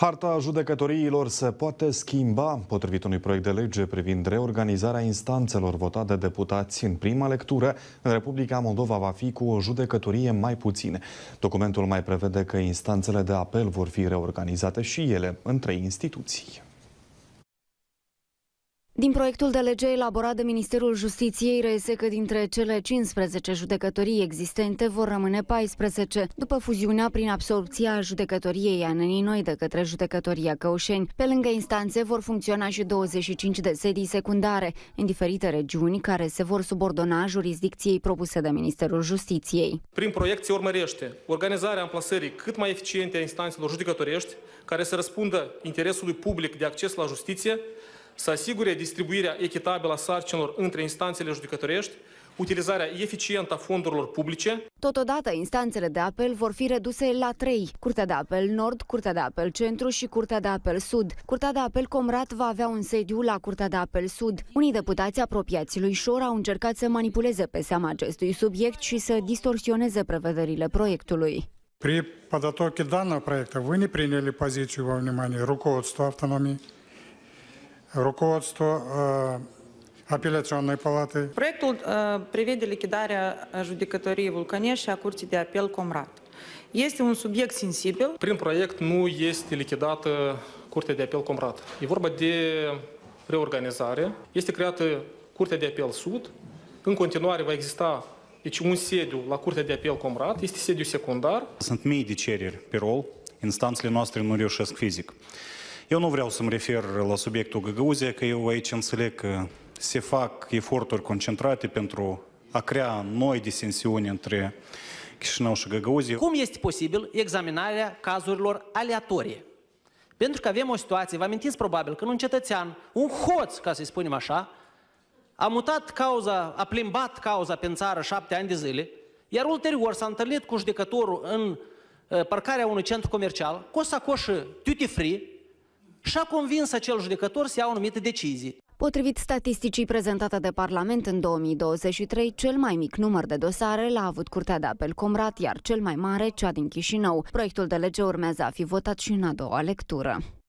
Harta judecătoriilor se poate schimba potrivit unui proiect de lege privind reorganizarea instanțelor votat de deputați în prima lectură. În Republica Moldova va fi cu o judecătorie mai puține. Documentul mai prevede că instanțele de apel vor fi reorganizate și ele în trei instituții. Din proiectul de lege elaborat de Ministerul Justiției reiese că dintre cele 15 judecătorii existente vor rămâne 14, după fuziunea prin absorpția judecătoriei Anenii Noi de către judecătoria Căușeni. Pe lângă instanțe vor funcționa și 25 de sedii secundare în diferite regiuni care se vor subordona jurisdicției propuse de Ministerul Justiției. Prin proiect se urmărește organizarea amplasării cât mai eficiente a instanțelor judecătorești care să răspundă interesului public de acces la justiție, să asigure distribuirea echitabilă a sarcinilor între instanțele judecătorești, utilizarea eficientă a fondurilor publice. Totodată, instanțele de apel vor fi reduse la trei. Curtea de apel Nord, Curtea de apel Centru și Curtea de apel Sud. Curtea de apel Comrat va avea un sediu la Curtea de apel Sud. Unii deputați apropiați lui Șor au încercat să manipuleze pe seama acestui subiect și să distorsioneze prevederile proiectului. При подготовке данного проекта вы не приняли позицию во внимание руководства автономии, руководство э, апелляционной palate. Proiectul приведет prevede lichidarea вулканеши о și a Curții de Apel Comrat. Este un subiect sensibil. Prin proiect nu este lichidată Curtea de Apel Comrat. E vorba de reorganizare. Este creată Curtea de Apel În continuare va exista deci un sediu la Curtea de Apel Comrat, este sediu secundar. Sunt mii de cereri pe rol, instanțele noastre nu reușesc fizic. Eu nu vreau să mă refer la subiectul Găgăuzia, că eu aici înțeleg că se fac eforturi concentrate pentru a crea noi disensiuni între Chișinău și Găgăuzia. Cum este posibil examinarea cazurilor aleatorie? Pentru că avem o situație, vă amintiți probabil, când un cetățean, un hoț, ca să-i spunem așa, a mutat cauza, a plimbat cauza pe țară șapte ani de zile, iar ulterior s-a întâlnit cu judecătorul în uh, parcarea unui centru comercial, cu o sacoșă duty free, și a convins acel judecător să ia anumite decizii. Potrivit statisticii prezentate de Parlament în 2023, cel mai mic număr de dosare l-a avut Curtea de Apel Comrat, iar cel mai mare, cea din Chișinău. Proiectul de lege urmează a fi votat și în a doua lectură.